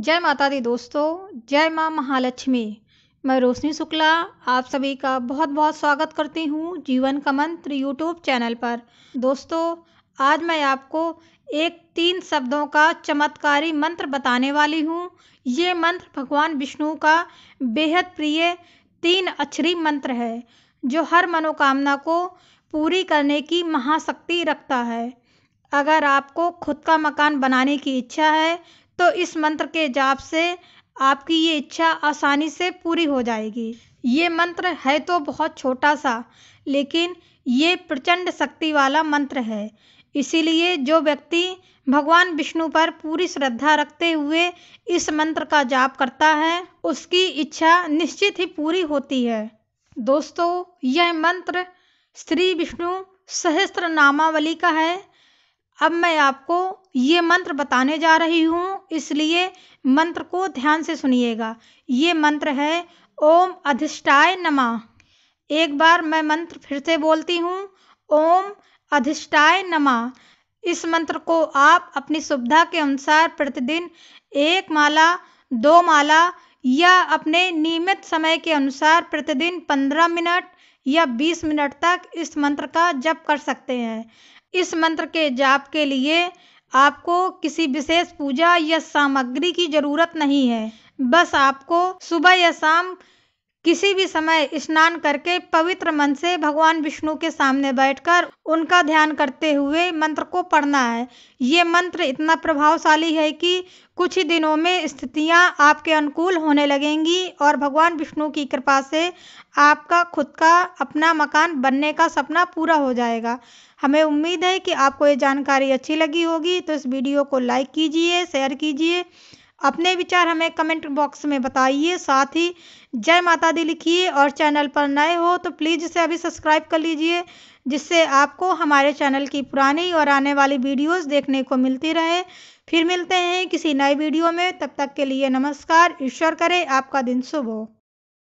जय माता दी दोस्तों जय माँ महालक्ष्मी मैं रोशनी शुक्ला आप सभी का बहुत बहुत स्वागत करती हूँ जीवन का मंत्र यूट्यूब चैनल पर दोस्तों आज मैं आपको एक तीन शब्दों का चमत्कारी मंत्र बताने वाली हूँ ये मंत्र भगवान विष्णु का बेहद प्रिय तीन अक्षरी मंत्र है जो हर मनोकामना को पूरी करने की महाशक्ति रखता है अगर आपको खुद का मकान बनाने की इच्छा है तो इस मंत्र के जाप से आपकी ये इच्छा आसानी से पूरी हो जाएगी ये मंत्र है तो बहुत छोटा सा लेकिन ये प्रचंड शक्ति वाला मंत्र है इसीलिए जो व्यक्ति भगवान विष्णु पर पूरी श्रद्धा रखते हुए इस मंत्र का जाप करता है उसकी इच्छा निश्चित ही पूरी होती है दोस्तों यह मंत्र श्री विष्णु सहस्त्र नामावली का है अब मैं आपको ये मंत्र बताने जा रही हूँ इसलिए मंत्र को ध्यान से सुनिएगा ये मंत्र है ओम अधिष्ठाय नमः एक बार मैं मंत्र फिर से बोलती हूँ ओम अधिष्ठाय नमः इस मंत्र को आप अपनी सुविधा के अनुसार प्रतिदिन एक माला दो माला या अपने नियमित समय के अनुसार प्रतिदिन पंद्रह मिनट या बीस मिनट तक इस मंत्र का जप कर सकते हैं इस मंत्र के जाप के लिए आपको किसी विशेष पूजा या सामग्री की ज़रूरत नहीं है बस आपको सुबह या शाम किसी भी समय स्नान करके पवित्र मन से भगवान विष्णु के सामने बैठकर उनका ध्यान करते हुए मंत्र को पढ़ना है ये मंत्र इतना प्रभावशाली है कि कुछ ही दिनों में स्थितियां आपके अनुकूल होने लगेंगी और भगवान विष्णु की कृपा से आपका खुद का अपना मकान बनने का सपना पूरा हो जाएगा हमें उम्मीद है कि आपको ये जानकारी अच्छी लगी होगी तो इस वीडियो को लाइक कीजिए शेयर कीजिए अपने विचार हमें कमेंट बॉक्स में बताइए साथ ही जय माता दी लिखिए और चैनल पर नए हो तो प्लीज़ इसे अभी सब्सक्राइब कर लीजिए जिससे आपको हमारे चैनल की पुरानी और आने वाली वीडियोस देखने को मिलती रहे फिर मिलते हैं किसी नए वीडियो में तब तक के लिए नमस्कार ईश्वर करे आपका दिन शुभ हो